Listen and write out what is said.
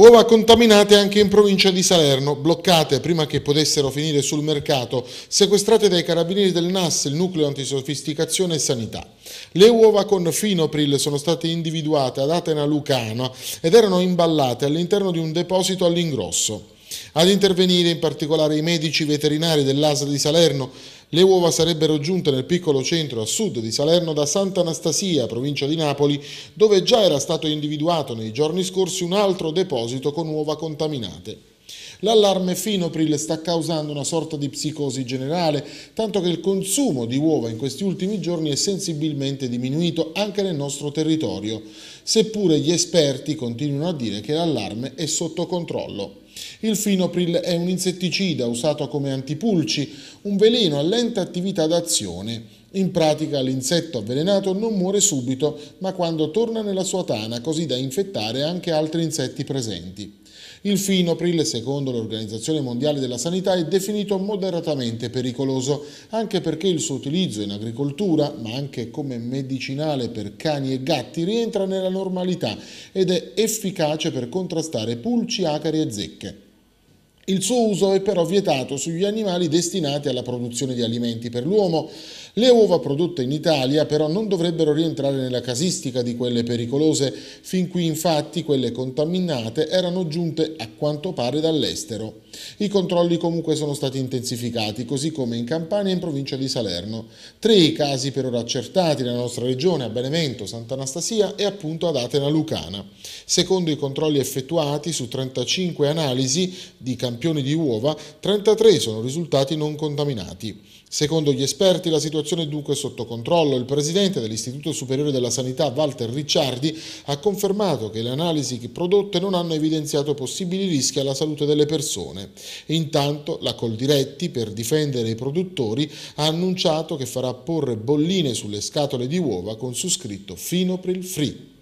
Uova contaminate anche in provincia di Salerno, bloccate prima che potessero finire sul mercato, sequestrate dai carabinieri del NAS, il nucleo antisofisticazione e sanità. Le uova con finopril sono state individuate ad Atena Lucana ed erano imballate all'interno di un deposito all'ingrosso. Ad intervenire in particolare i medici veterinari dell'ASA di Salerno le uova sarebbero giunte nel piccolo centro a sud di Salerno da Santa Anastasia, provincia di Napoli, dove già era stato individuato nei giorni scorsi un altro deposito con uova contaminate. L'allarme Finopril sta causando una sorta di psicosi generale, tanto che il consumo di uova in questi ultimi giorni è sensibilmente diminuito anche nel nostro territorio, seppure gli esperti continuano a dire che l'allarme è sotto controllo. Il finopril è un insetticida usato come antipulci, un veleno a lenta attività d'azione. In pratica l'insetto avvelenato non muore subito, ma quando torna nella sua tana, così da infettare anche altri insetti presenti. Il finopril, secondo l'Organizzazione Mondiale della Sanità, è definito moderatamente pericoloso, anche perché il suo utilizzo in agricoltura, ma anche come medicinale per cani e gatti, rientra nella normalità ed è efficace per contrastare pulci, acari e zecche. Il suo uso è però vietato sugli animali destinati alla produzione di alimenti per l'uomo. Le uova prodotte in Italia però non dovrebbero rientrare nella casistica di quelle pericolose, fin qui infatti quelle contaminate erano giunte a quanto pare dall'estero. I controlli comunque sono stati intensificati, così come in Campania e in provincia di Salerno. Tre i casi per ora accertati nella nostra regione, a Benevento, Sant'Anastasia e appunto ad Atena Lucana. Secondo i controlli effettuati su 35 analisi di Campania, campioni di uova, 33 sono risultati non contaminati. Secondo gli esperti la situazione è dunque sotto controllo. Il presidente dell'Istituto Superiore della Sanità, Walter Ricciardi, ha confermato che le analisi prodotte non hanno evidenziato possibili rischi alla salute delle persone. Intanto la Coldiretti, per difendere i produttori, ha annunciato che farà porre bolline sulle scatole di uova con su scritto Finopril Free.